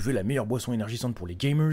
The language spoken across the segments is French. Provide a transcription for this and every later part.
veux la meilleure boisson énergisante pour les gamers,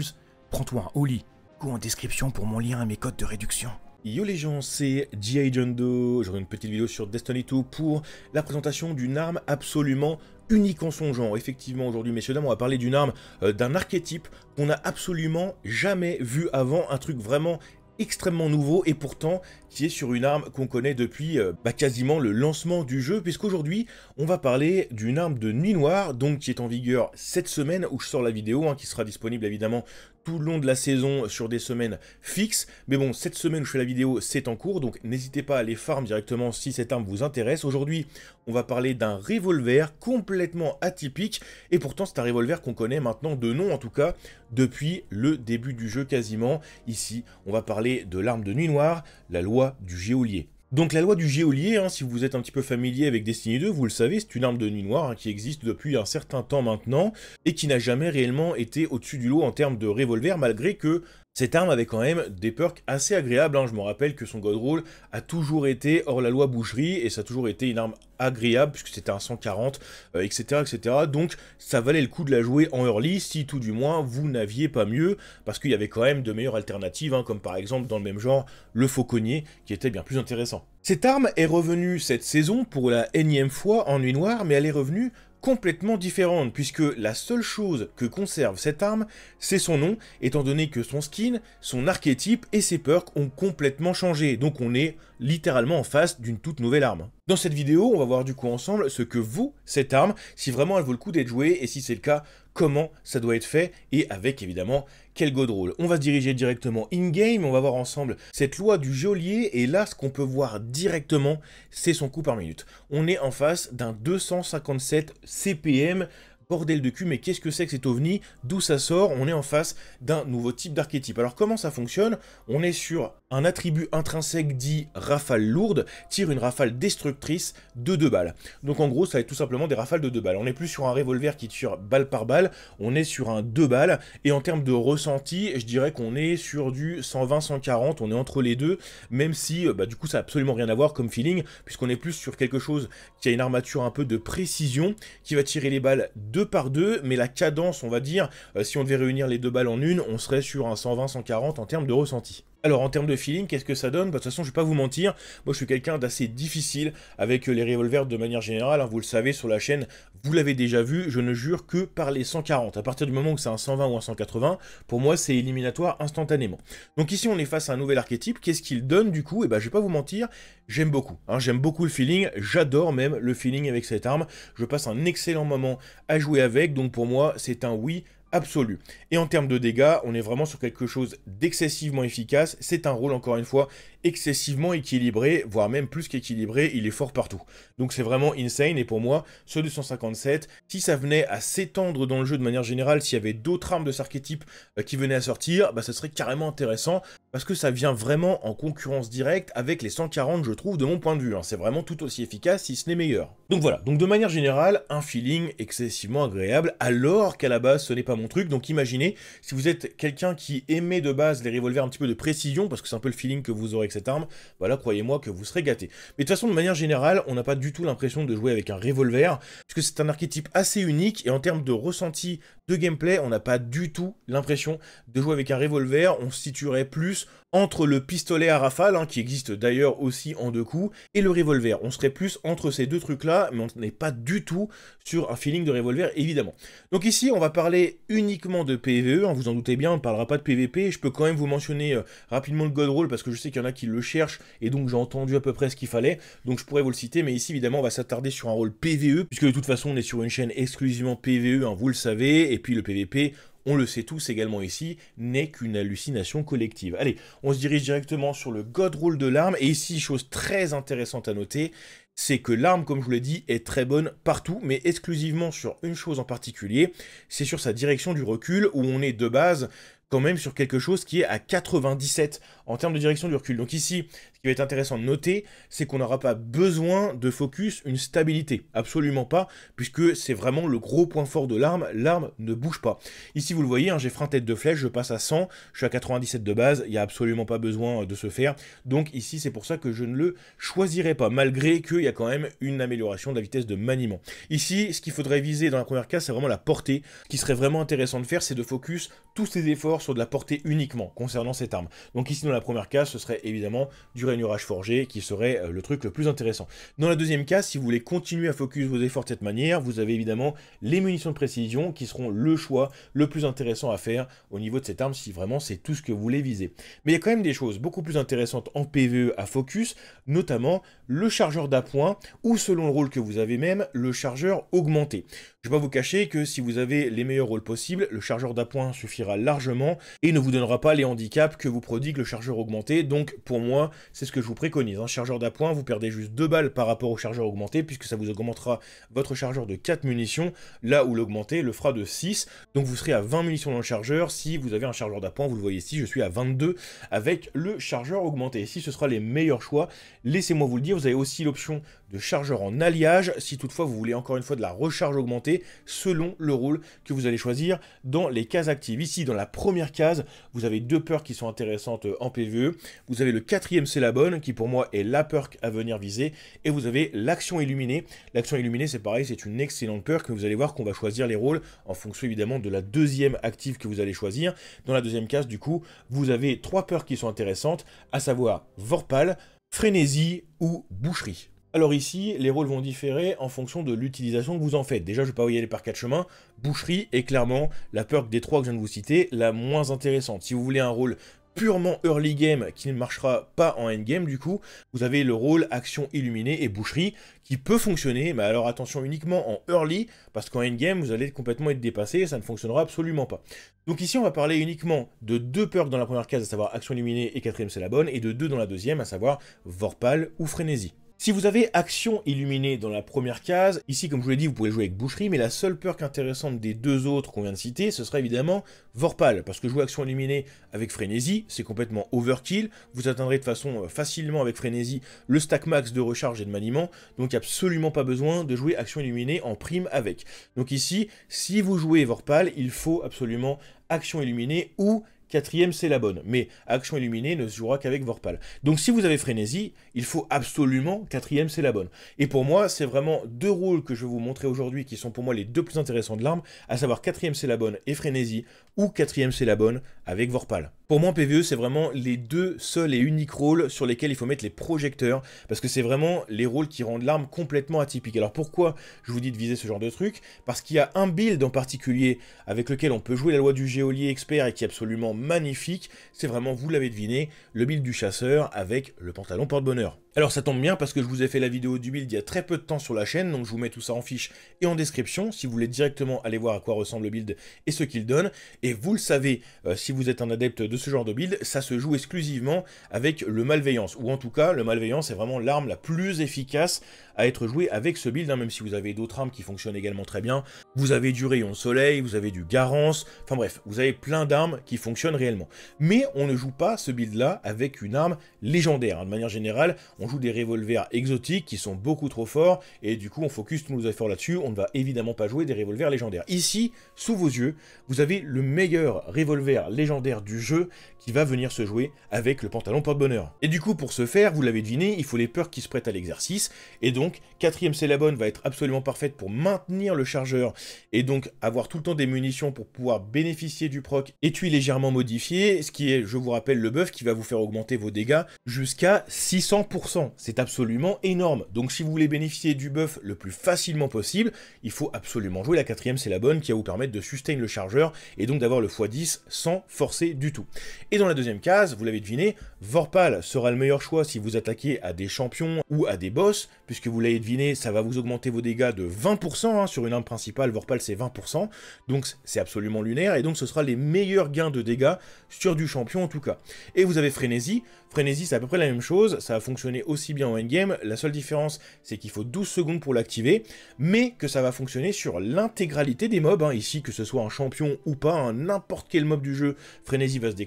prends-toi un holy Coup en description pour mon lien et mes codes de réduction. Yo les gens, c'est G.I. Jando. j'aurai une petite vidéo sur Destiny 2 pour la présentation d'une arme absolument unique en son genre. Effectivement, aujourd'hui, messieurs, dames, on va parler d'une arme, euh, d'un archétype qu'on n'a absolument jamais vu avant, un truc vraiment extrêmement nouveau et pourtant qui est sur une arme qu'on connaît depuis euh, bah, quasiment le lancement du jeu puisqu'aujourd'hui on va parler d'une arme de nuit noire donc qui est en vigueur cette semaine où je sors la vidéo hein, qui sera disponible évidemment tout le long de la saison sur des semaines fixes. Mais bon, cette semaine où je fais la vidéo, c'est en cours, donc n'hésitez pas à les farm directement si cette arme vous intéresse. Aujourd'hui, on va parler d'un revolver complètement atypique, et pourtant c'est un revolver qu'on connaît maintenant de nom, en tout cas, depuis le début du jeu quasiment. Ici, on va parler de l'arme de nuit noire, la loi du géolier. Donc la loi du géolier, hein, si vous êtes un petit peu familier avec Destiny 2, vous le savez, c'est une arme de nuit noire hein, qui existe depuis un certain temps maintenant et qui n'a jamais réellement été au-dessus du lot en termes de revolver malgré que cette arme avait quand même des perks assez agréables, hein. je me rappelle que son God Roll a toujours été hors la loi boucherie, et ça a toujours été une arme agréable, puisque c'était un 140, etc., etc. Donc ça valait le coup de la jouer en early, si tout du moins vous n'aviez pas mieux, parce qu'il y avait quand même de meilleures alternatives, hein, comme par exemple dans le même genre, le fauconnier, qui était bien plus intéressant. Cette arme est revenue cette saison pour la énième fois en nuit noire, mais elle est revenue complètement différente, puisque la seule chose que conserve cette arme, c'est son nom, étant donné que son skin, son archétype et ses perks ont complètement changé, donc on est littéralement en face d'une toute nouvelle arme. Dans cette vidéo, on va voir du coup ensemble ce que vaut cette arme, si vraiment elle vaut le coup d'être jouée, et si c'est le cas, comment ça doit être fait, et avec évidemment quel go drôle. On va se diriger directement in-game, on va voir ensemble cette loi du geôlier, et là, ce qu'on peut voir directement, c'est son coût par minute. On est en face d'un 257 CPM, Bordel de cul, mais qu'est-ce que c'est que cet ovni D'où ça sort On est en face d'un nouveau type d'archétype. Alors comment ça fonctionne On est sur un attribut intrinsèque dit rafale lourde, tire une rafale destructrice de deux balles. Donc en gros, ça va être tout simplement des rafales de deux balles. On n'est plus sur un revolver qui tire balle par balle, on est sur un deux balles. Et en termes de ressenti, je dirais qu'on est sur du 120-140, on est entre les deux, même si euh, bah, du coup ça n'a absolument rien à voir comme feeling, puisqu'on est plus sur quelque chose qui a une armature un peu de précision, qui va tirer les balles deux par deux, mais la cadence, on va dire, euh, si on devait réunir les deux balles en une, on serait sur un 120-140 en termes de ressenti. Alors en termes de feeling, qu'est-ce que ça donne bah, De toute façon, je vais pas vous mentir, moi je suis quelqu'un d'assez difficile avec euh, les revolvers de manière générale, hein. vous le savez sur la chaîne, vous l'avez déjà vu, je ne jure que par les 140. À partir du moment où c'est un 120 ou un 180, pour moi c'est éliminatoire instantanément. Donc ici on est face à un nouvel archétype, qu'est-ce qu'il donne du coup Et eh bah ben, je vais pas vous mentir, j'aime beaucoup. Hein. j'aime beaucoup le feeling, j'adore même le feeling avec cette arme, je passe un excellent moment à jouer avec, donc pour moi c'est un oui absolu. Et en termes de dégâts, on est vraiment sur quelque chose d'excessivement efficace. C'est un rôle, encore une fois, excessivement équilibré, voire même plus qu'équilibré, il est fort partout. Donc c'est vraiment insane, et pour moi, ce 257, si ça venait à s'étendre dans le jeu de manière générale, s'il y avait d'autres armes de cet archétype euh, qui venaient à sortir, bah ça serait carrément intéressant, parce que ça vient vraiment en concurrence directe avec les 140, je trouve, de mon point de vue. Hein. C'est vraiment tout aussi efficace, si ce n'est meilleur. Donc voilà, donc de manière générale, un feeling excessivement agréable, alors qu'à la base, ce n'est pas mon truc, donc imaginez, si vous êtes quelqu'un qui aimait de base les revolvers un petit peu de précision, parce que c'est un peu le feeling que vous aurez, arme, voilà bah croyez-moi que vous serez gâté. Mais de toute façon, de manière générale, on n'a pas du tout l'impression de jouer avec un revolver, puisque c'est un archétype assez unique, et en termes de ressenti de gameplay, on n'a pas du tout l'impression de jouer avec un revolver, on se situerait plus entre le pistolet à rafale, hein, qui existe d'ailleurs aussi en deux coups, et le revolver. On serait plus entre ces deux trucs-là, mais on n'est pas du tout sur un feeling de revolver, évidemment. Donc ici, on va parler uniquement de PvE, hein, vous en doutez bien, on ne parlera pas de PvP, je peux quand même vous mentionner euh, rapidement le God Roll, parce que je sais qu'il y en a qui le cherchent, et donc j'ai entendu à peu près ce qu'il fallait, donc je pourrais vous le citer, mais ici, évidemment, on va s'attarder sur un rôle PvE, puisque de toute façon, on est sur une chaîne exclusivement PvE, hein, vous le savez, et puis le PVP, on le sait tous également ici, n'est qu'une hallucination collective. Allez, on se dirige directement sur le God rôle de l'arme, et ici, chose très intéressante à noter, c'est que l'arme, comme je vous l'ai dit, est très bonne partout, mais exclusivement sur une chose en particulier, c'est sur sa direction du recul, où on est de base quand même sur quelque chose qui est à 97 en termes de direction du recul. Donc ici, ce qui va être intéressant de noter, c'est qu'on n'aura pas besoin de focus une stabilité. Absolument pas, puisque c'est vraiment le gros point fort de l'arme. L'arme ne bouge pas. Ici, vous le voyez, hein, j'ai frein tête de flèche, je passe à 100, je suis à 97 de base, il n'y a absolument pas besoin euh, de se faire. Donc ici, c'est pour ça que je ne le choisirai pas, malgré qu'il y a quand même une amélioration de la vitesse de maniement. Ici, ce qu'il faudrait viser dans la première case, c'est vraiment la portée. Ce qui serait vraiment intéressant de faire, c'est de focus tous ses efforts sur de la portée uniquement concernant cette arme. Donc ici, dans la première case, ce serait évidemment du nuage forgé qui serait euh, le truc le plus intéressant. Dans la deuxième case, si vous voulez continuer à focus vos efforts de cette manière, vous avez évidemment les munitions de précision qui seront le choix le plus intéressant à faire au niveau de cette arme si vraiment c'est tout ce que vous voulez viser. Mais il y a quand même des choses beaucoup plus intéressantes en PvE à focus, notamment le chargeur d'appoint ou selon le rôle que vous avez même, le chargeur augmenté. Je ne vais pas vous cacher que si vous avez les meilleurs rôles possibles, le chargeur d'appoint suffira largement et ne vous donnera pas les handicaps que vous prodigue le chargeur augmenté. Donc pour moi, c'est ce que je vous préconise. Un hein. chargeur d'appoint, vous perdez juste 2 balles par rapport au chargeur augmenté, puisque ça vous augmentera votre chargeur de 4 munitions, là où l'augmenté le fera de 6. Donc vous serez à 20 munitions dans le chargeur. Si vous avez un chargeur d'appoint, vous le voyez ici, je suis à 22 avec le chargeur augmenté. si ce sera les meilleurs choix. Laissez-moi vous le dire, vous avez aussi l'option de chargeur en alliage, si toutefois vous voulez encore une fois de la recharge augmentée, selon le rôle que vous allez choisir dans les cases actives. Ici, dans la première case, vous avez deux peurs qui sont intéressantes euh, en PvE. Vous avez le quatrième, c'est la bonne, qui pour moi est la perk à venir viser. Et vous avez l'action illuminée. L'action illuminée, c'est pareil, c'est une excellente perk. Vous allez voir qu'on va choisir les rôles en fonction évidemment de la deuxième active que vous allez choisir. Dans la deuxième case, du coup, vous avez trois peurs qui sont intéressantes, à savoir Vorpal, Frénésie ou Boucherie. Alors ici, les rôles vont différer en fonction de l'utilisation que vous en faites. Déjà, je ne vais pas y aller par quatre chemins. Boucherie est clairement la perk des trois que je viens de vous citer, la moins intéressante. Si vous voulez un rôle purement early game qui ne marchera pas en endgame du coup, vous avez le rôle action illuminée et boucherie qui peut fonctionner, mais alors attention uniquement en early, parce qu'en endgame vous allez complètement être dépassé et ça ne fonctionnera absolument pas. Donc ici on va parler uniquement de deux perks dans la première case, à savoir action illuminée et quatrième c'est la bonne, et de deux dans la deuxième, à savoir Vorpal ou Frénésie. Si vous avez Action illuminée dans la première case, ici comme je vous l'ai dit vous pouvez jouer avec Boucherie, mais la seule perk intéressante des deux autres qu'on vient de citer, ce serait évidemment Vorpal, parce que jouer Action illuminée avec Frénésie, c'est complètement overkill, vous atteindrez de façon euh, facilement avec Frénésie le stack max de recharge et de maniement, donc absolument pas besoin de jouer Action illuminée en prime avec. Donc ici, si vous jouez Vorpal, il faut absolument Action illuminée ou Quatrième, c'est la bonne. Mais Action Illuminée ne se jouera qu'avec Vorpal. Donc si vous avez Frénésie, il faut absolument quatrième, c'est la bonne. Et pour moi, c'est vraiment deux rôles que je vais vous montrer aujourd'hui qui sont pour moi les deux plus intéressants de l'arme, à savoir quatrième, c'est la bonne et Frénésie, ou quatrième, c'est la bonne avec Vorpal. Pour moi, PvE, c'est vraiment les deux seuls et uniques rôles sur lesquels il faut mettre les projecteurs, parce que c'est vraiment les rôles qui rendent l'arme complètement atypique. Alors pourquoi je vous dis de viser ce genre de truc Parce qu'il y a un build en particulier avec lequel on peut jouer la loi du géolier expert et qui est absolument magnifique, c'est vraiment, vous l'avez deviné, le build du chasseur avec le pantalon porte-bonheur. Alors ça tombe bien parce que je vous ai fait la vidéo du build il y a très peu de temps sur la chaîne, donc je vous mets tout ça en fiche et en description si vous voulez directement aller voir à quoi ressemble le build et ce qu'il donne. Et vous le savez, euh, si vous êtes un adepte de ce genre de build, ça se joue exclusivement avec le malveillance, ou en tout cas, le malveillance est vraiment l'arme la plus efficace à être jouée avec ce build, hein, même si vous avez d'autres armes qui fonctionnent également très bien. Vous avez du rayon soleil, vous avez du garance, enfin bref, vous avez plein d'armes qui fonctionnent réellement. Mais on ne joue pas ce build-là avec une arme légendaire. Hein. De manière générale, on joue des revolvers exotiques qui sont beaucoup trop forts, et du coup, on focus tous nos efforts là-dessus, on ne va évidemment pas jouer des revolvers légendaires. Ici, sous vos yeux, vous avez le meilleur revolver légendaire du jeu, qui va venir se jouer avec le pantalon porte-bonheur. Et du coup, pour ce faire, vous l'avez deviné, il faut les peurs qui se prêtent à l'exercice, et donc, quatrième bonne va être absolument parfaite pour maintenir le chargeur, et donc avoir tout le temps des munitions pour pouvoir bénéficier du proc étui légèrement modifié, ce qui est, je vous rappelle, le buff qui va vous faire augmenter vos dégâts jusqu'à 600%. C'est absolument énorme. Donc si vous voulez bénéficier du buff le plus facilement possible, il faut absolument jouer la quatrième, c'est la bonne, qui va vous permettre de sustain le chargeur et donc d'avoir le x10 sans forcer du tout. Et dans la deuxième case, vous l'avez deviné, Vorpal sera le meilleur choix si vous attaquez à des champions ou à des boss, puisque vous l'avez deviné, ça va vous augmenter vos dégâts de 20%, hein. sur une arme principale, Vorpal c'est 20%, donc c'est absolument lunaire, et donc ce sera les meilleurs gains de dégâts sur du champion en tout cas. Et vous avez Frénésie, Frénésie c'est à peu près la même chose, ça va fonctionner aussi bien en endgame, la seule différence c'est qu'il faut 12 secondes pour l'activer, mais que ça va fonctionner sur l'intégralité des mobs, hein. ici que ce soit un champion ou pas, hein, n'importe quel mob du jeu, Frénésie va se déclencher,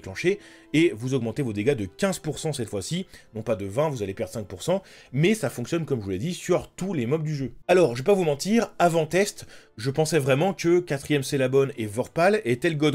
et vous augmentez vos dégâts de 15% cette fois-ci, non pas de 20, vous allez perdre 5%, mais ça fonctionne comme je vous l'ai dit sur tous les mobs du jeu. Alors, je vais pas vous mentir, avant test, je pensais vraiment que 4ème bonne et Vorpal étaient le God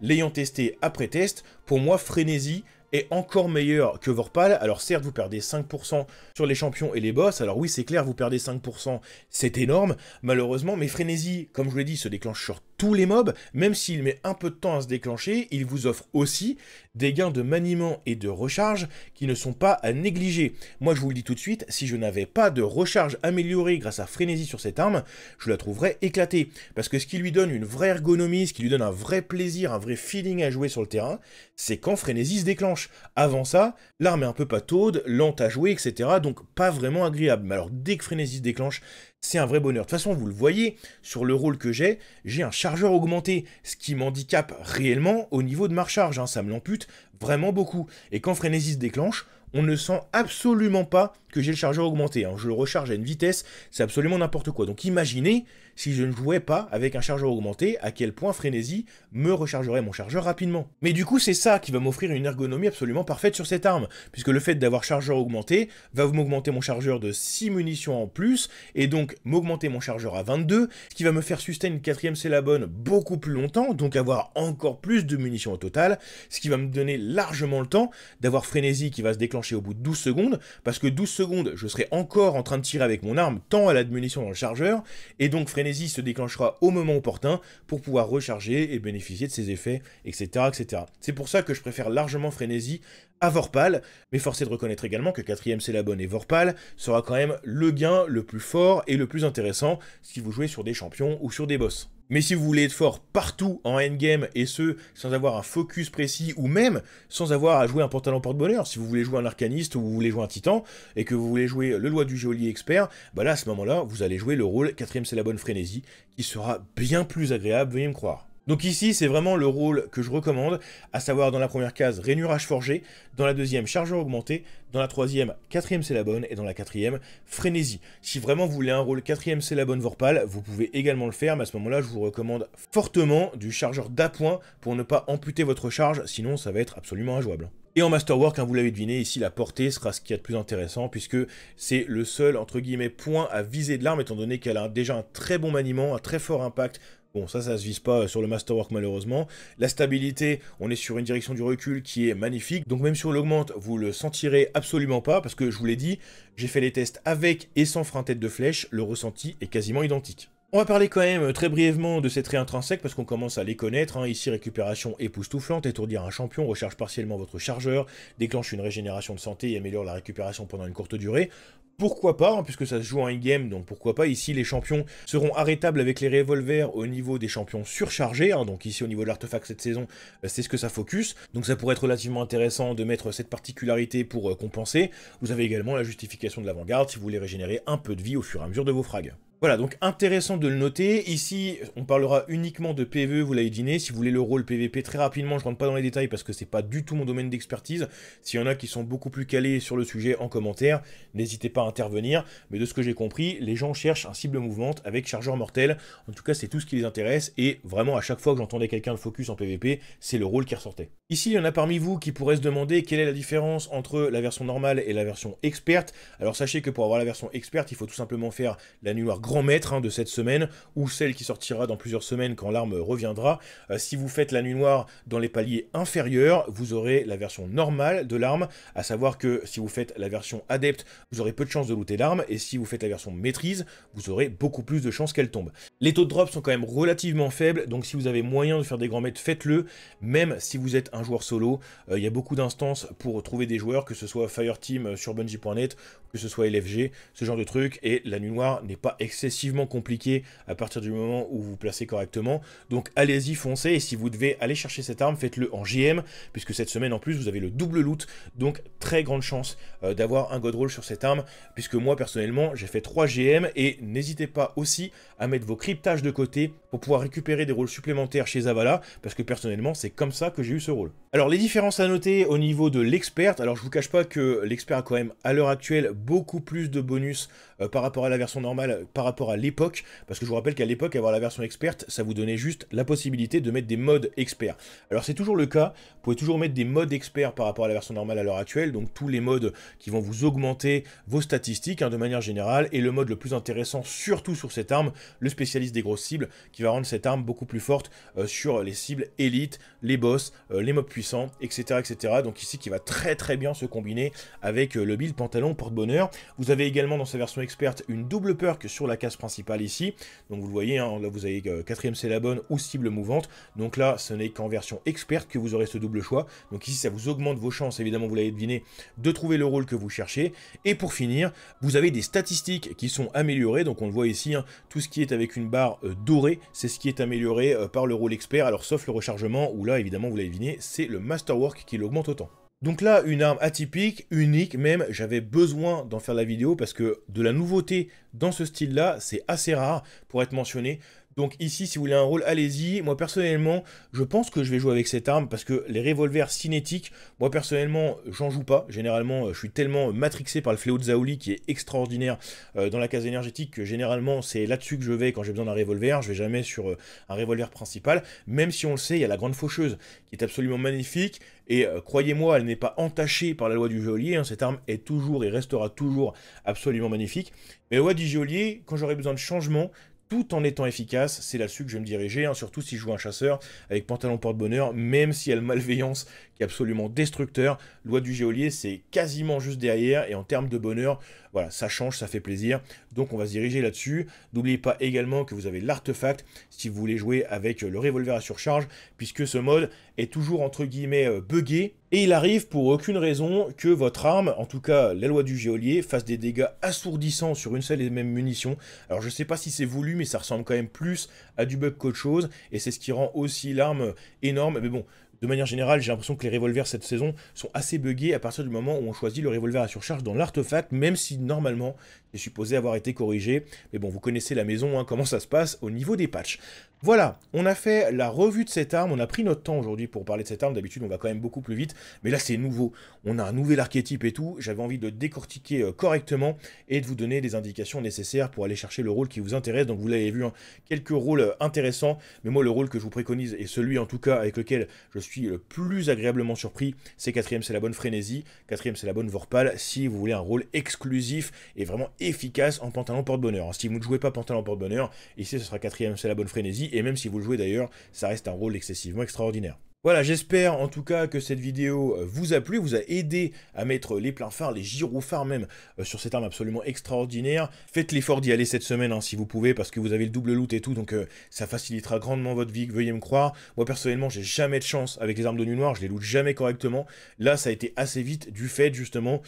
L'ayant testé après test, pour moi, Frénésie est encore meilleur que Vorpal. Alors certes, vous perdez 5% sur les champions et les boss. Alors oui, c'est clair, vous perdez 5%, c'est énorme, malheureusement. Mais Frénésie, comme je vous l'ai dit, se déclenche sur tous les mobs, même s'il met un peu de temps à se déclencher, il vous offre aussi des gains de maniement et de recharge qui ne sont pas à négliger. Moi je vous le dis tout de suite, si je n'avais pas de recharge améliorée grâce à Frénésie sur cette arme, je la trouverais éclatée. Parce que ce qui lui donne une vraie ergonomie, ce qui lui donne un vrai plaisir, un vrai feeling à jouer sur le terrain, c'est quand Frénésie se déclenche. Avant ça, l'arme est un peu pataude, lente à jouer, etc. Donc pas vraiment agréable. Mais alors dès que Frénésie se déclenche, c'est un vrai bonheur. De toute façon, vous le voyez, sur le rôle que j'ai, j'ai un chargeur augmenté, ce qui m'handicape réellement au niveau de ma recharge, hein. ça me l'ampute vraiment beaucoup. Et quand Frénésie se déclenche, on ne sent absolument pas que j'ai le chargeur augmenté. Hein. Je le recharge à une vitesse, c'est absolument n'importe quoi. Donc imaginez si je ne jouais pas avec un chargeur augmenté, à quel point Frénésie me rechargerait mon chargeur rapidement. Mais du coup, c'est ça qui va m'offrir une ergonomie absolument parfaite sur cette arme, puisque le fait d'avoir chargeur augmenté va m'augmenter mon chargeur de 6 munitions en plus, et donc m'augmenter mon chargeur à 22, ce qui va me faire sustain une quatrième bonne beaucoup plus longtemps, donc avoir encore plus de munitions au total, ce qui va me donner largement le temps d'avoir Frénésie qui va se déclencher au bout de 12 secondes, parce que 12 secondes, je serai encore en train de tirer avec mon arme, tant à la munition dans le chargeur, et donc Frénésie se déclenchera au moment opportun pour pouvoir recharger et bénéficier de ses effets, etc. etc. C'est pour ça que je préfère largement Frénésie à Vorpal, mais force est de reconnaître également que 4ème c'est la bonne et Vorpal sera quand même le gain le plus fort et le plus intéressant si vous jouez sur des champions ou sur des boss. Mais si vous voulez être fort partout en endgame, et ce, sans avoir un focus précis, ou même sans avoir à jouer un en porte-bonheur, si vous voulez jouer un arcaniste ou vous voulez jouer un titan, et que vous voulez jouer le loi du geôlier expert, bah là, à ce moment-là, vous allez jouer le rôle 4ème c'est la bonne frénésie, qui sera bien plus agréable, veuillez me croire. Donc ici, c'est vraiment le rôle que je recommande, à savoir dans la première case, rainurage forgé, dans la deuxième, chargeur augmenté, dans la troisième, quatrième c'est la bonne, et dans la quatrième, frénésie. Si vraiment vous voulez un rôle quatrième c'est la bonne Vorpal, vous pouvez également le faire, mais à ce moment-là, je vous recommande fortement du chargeur d'appoint pour ne pas amputer votre charge, sinon ça va être absolument injouable. Et en Masterwork, hein, vous l'avez deviné, ici la portée sera ce qu'il y a de plus intéressant puisque c'est le seul entre guillemets point à viser de l'arme étant donné qu'elle a déjà un très bon maniement, un très fort impact Bon, ça, ça se vise pas sur le Masterwork malheureusement. La stabilité, on est sur une direction du recul qui est magnifique. Donc même si l'augmente, vous le sentirez absolument pas parce que je vous l'ai dit, j'ai fait les tests avec et sans frein tête de flèche, le ressenti est quasiment identique. On va parler quand même très brièvement de ces traits intrinsèques parce qu'on commence à les connaître. Hein. Ici, récupération époustouflante, étourdir un champion, recharge partiellement votre chargeur, déclenche une régénération de santé et améliore la récupération pendant une courte durée. Pourquoi pas, hein, puisque ça se joue en in-game, donc pourquoi pas. Ici, les champions seront arrêtables avec les revolvers au niveau des champions surchargés. Hein. donc ici, au niveau de l'artefact cette saison, euh, c'est ce que ça focus. Donc ça pourrait être relativement intéressant de mettre cette particularité pour euh, compenser. Vous avez également la justification de l'avant-garde si vous voulez régénérer un peu de vie au fur et à mesure de vos frags. Voilà, donc intéressant de le noter. Ici, on parlera uniquement de PvE, vous l'avez dîné, Si vous voulez le rôle PvP très rapidement, je rentre pas dans les détails parce que c'est pas du tout mon domaine d'expertise. S'il y en a qui sont beaucoup plus calés sur le sujet en commentaire, n'hésitez pas à intervenir. Mais de ce que j'ai compris, les gens cherchent un cible mouvante avec chargeur mortel. En tout cas, c'est tout ce qui les intéresse. Et vraiment, à chaque fois que j'entendais quelqu'un de focus en PvP, c'est le rôle qui ressortait. Ici, il y en a parmi vous qui pourraient se demander quelle est la différence entre la version normale et la version experte. Alors sachez que pour avoir la version experte, il faut tout simplement faire la nuit noire grand maître hein, de cette semaine, ou celle qui sortira dans plusieurs semaines quand l'arme reviendra. Euh, si vous faites la nuit noire dans les paliers inférieurs, vous aurez la version normale de l'arme, à savoir que si vous faites la version adepte, vous aurez peu de chances de looter l'arme, et si vous faites la version maîtrise, vous aurez beaucoup plus de chances qu'elle tombe. Les taux de drop sont quand même relativement faibles, donc si vous avez moyen de faire des grands maîtres, faites-le, même si vous êtes un joueur solo. Euh, il y a beaucoup d'instances pour trouver des joueurs, que ce soit Fireteam euh, sur Bungie.net, que ce soit LFG, ce genre de truc, et la nuit noire n'est pas excellente excessivement compliqué à partir du moment où vous placez correctement. Donc allez-y, foncez, et si vous devez aller chercher cette arme, faites-le en gm puisque cette semaine en plus, vous avez le double loot, donc très grande chance euh, d'avoir un god roll sur cette arme, puisque moi personnellement, j'ai fait 3 GM, et n'hésitez pas aussi à mettre vos cryptages de côté pour pouvoir récupérer des rôles supplémentaires chez avala parce que personnellement, c'est comme ça que j'ai eu ce rôle. Alors les différences à noter au niveau de l'expert alors je vous cache pas que l'expert a quand même à l'heure actuelle beaucoup plus de bonus euh, par rapport à la version normale, par rapport à l'époque, parce que je vous rappelle qu'à l'époque, avoir la version experte, ça vous donnait juste la possibilité de mettre des modes experts. Alors c'est toujours le cas, vous pouvez toujours mettre des modes experts par rapport à la version normale à l'heure actuelle, donc tous les modes qui vont vous augmenter vos statistiques hein, de manière générale, et le mode le plus intéressant, surtout sur cette arme, le spécialiste des grosses cibles, qui va rendre cette arme beaucoup plus forte euh, sur les cibles élites, les boss, euh, les mobs puissants, etc., etc. Donc ici qui va très très bien se combiner avec euh, le build pantalon porte-bonheur. Vous avez également dans sa version experte une double perk sur la la case principale ici. Donc vous le voyez, hein, là vous avez euh, quatrième c'est la bonne ou cible mouvante. Donc là, ce n'est qu'en version experte que vous aurez ce double choix. Donc ici, ça vous augmente vos chances, évidemment, vous l'avez deviné, de trouver le rôle que vous cherchez. Et pour finir, vous avez des statistiques qui sont améliorées. Donc on le voit ici, hein, tout ce qui est avec une barre euh, dorée, c'est ce qui est amélioré euh, par le rôle expert. Alors sauf le rechargement, où là, évidemment, vous l'avez deviné, c'est le masterwork qui l'augmente autant. Donc là, une arme atypique, unique même, j'avais besoin d'en faire la vidéo parce que de la nouveauté dans ce style-là, c'est assez rare pour être mentionné. Donc ici, si vous voulez un rôle, allez-y. Moi, personnellement, je pense que je vais jouer avec cette arme parce que les revolvers cinétiques, moi, personnellement, j'en joue pas. Généralement, euh, je suis tellement matrixé par le fléau de Zaouli qui est extraordinaire euh, dans la case énergétique que généralement, c'est là-dessus que je vais quand j'ai besoin d'un revolver. Je vais jamais sur euh, un revolver principal. Même si on le sait, il y a la Grande Faucheuse qui est absolument magnifique. Et croyez-moi, elle n'est pas entachée par la loi du geôlier. Hein. cette arme est toujours et restera toujours absolument magnifique. Mais la loi du geôlier, quand j'aurai besoin de changement, tout en étant efficace. C'est là-dessus que je vais me diriger, hein, surtout si je joue un chasseur avec pantalon porte-bonheur, même si elle malveillance qui est absolument destructeur. Loi du géolier, c'est quasiment juste derrière, et en termes de bonheur, voilà, ça change, ça fait plaisir. Donc on va se diriger là-dessus. N'oubliez pas également que vous avez l'artefact si vous voulez jouer avec le revolver à surcharge, puisque ce mode est toujours entre guillemets euh, buggé, et il arrive pour aucune raison que votre arme, en tout cas la loi du geôlier, fasse des dégâts assourdissants sur une seule et même munition. Alors je sais pas si c'est voulu, mais ça ressemble quand même plus à du bug qu'autre chose, et c'est ce qui rend aussi l'arme énorme, mais bon... De manière générale, j'ai l'impression que les revolvers cette saison sont assez buggés à partir du moment où on choisit le revolver à surcharge dans l'artefact, même si normalement c'est supposé avoir été corrigé. Mais bon, vous connaissez la maison, hein, comment ça se passe au niveau des patchs. Voilà, on a fait la revue de cette arme, on a pris notre temps aujourd'hui pour parler de cette arme, d'habitude on va quand même beaucoup plus vite, mais là c'est nouveau, on a un nouvel archétype et tout, j'avais envie de décortiquer euh, correctement et de vous donner les indications nécessaires pour aller chercher le rôle qui vous intéresse, donc vous l'avez vu, hein, quelques rôles euh, intéressants, mais moi le rôle que je vous préconise, et celui en tout cas avec lequel je suis le plus agréablement surpris, c'est quatrième c'est la bonne frénésie, quatrième c'est la bonne Vorpal, si vous voulez un rôle exclusif et vraiment efficace en pantalon porte-bonheur. Hein, si vous ne jouez pas pantalon porte-bonheur, ici ce sera quatrième c'est la bonne frénésie, et même si vous le jouez d'ailleurs, ça reste un rôle excessivement extraordinaire. Voilà, j'espère en tout cas que cette vidéo euh, vous a plu, vous a aidé à mettre les pleins phares, les phares même, euh, sur cette arme absolument extraordinaire. Faites l'effort d'y aller cette semaine hein, si vous pouvez, parce que vous avez le double loot et tout, donc euh, ça facilitera grandement votre vie, veuillez me croire. Moi personnellement, j'ai jamais de chance avec les armes de nuit noire, je les loot jamais correctement. Là, ça a été assez vite du fait justement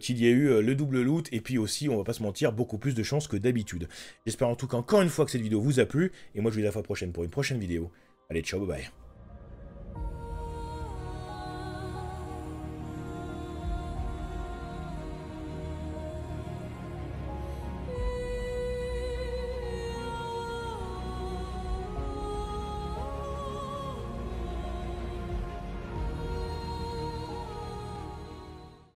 qu'il y a eu le double loot, et puis aussi, on va pas se mentir, beaucoup plus de chance que d'habitude. J'espère en tout cas encore une fois que cette vidéo vous a plu, et moi je vous dis à la fois prochaine pour une prochaine vidéo. Allez, ciao, bye bye.